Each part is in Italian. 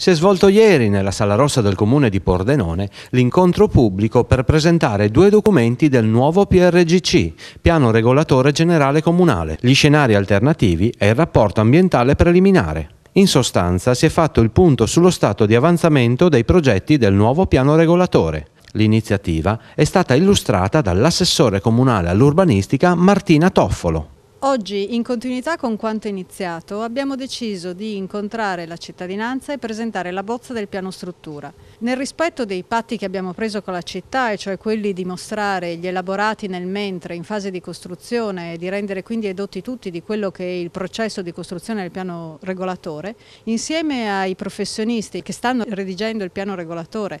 Si è svolto ieri nella Sala Rossa del Comune di Pordenone l'incontro pubblico per presentare due documenti del nuovo PRGC, Piano Regolatore Generale Comunale, gli scenari alternativi e il rapporto ambientale preliminare. In sostanza si è fatto il punto sullo stato di avanzamento dei progetti del nuovo piano regolatore. L'iniziativa è stata illustrata dall'assessore comunale all'urbanistica Martina Toffolo. Oggi, in continuità con quanto iniziato, abbiamo deciso di incontrare la cittadinanza e presentare la bozza del piano struttura. Nel rispetto dei patti che abbiamo preso con la città, e cioè quelli di mostrare gli elaborati nel mentre in fase di costruzione e di rendere quindi edotti tutti di quello che è il processo di costruzione del piano regolatore, insieme ai professionisti che stanno redigendo il piano regolatore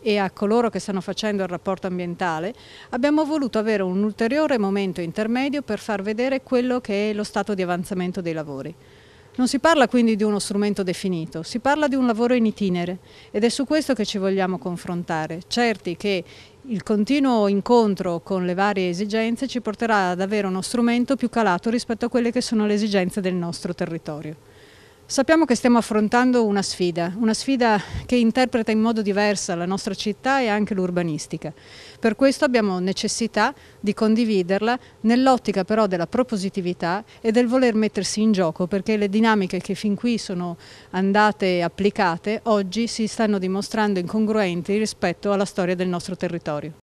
e a coloro che stanno facendo il rapporto ambientale, abbiamo voluto avere un ulteriore momento intermedio per far vedere quello quello che è lo stato di avanzamento dei lavori. Non si parla quindi di uno strumento definito, si parla di un lavoro in itinere ed è su questo che ci vogliamo confrontare, certi che il continuo incontro con le varie esigenze ci porterà ad avere uno strumento più calato rispetto a quelle che sono le esigenze del nostro territorio. Sappiamo che stiamo affrontando una sfida, una sfida che interpreta in modo diverso la nostra città e anche l'urbanistica. Per questo abbiamo necessità di condividerla nell'ottica però della propositività e del voler mettersi in gioco perché le dinamiche che fin qui sono andate applicate oggi si stanno dimostrando incongruenti rispetto alla storia del nostro territorio.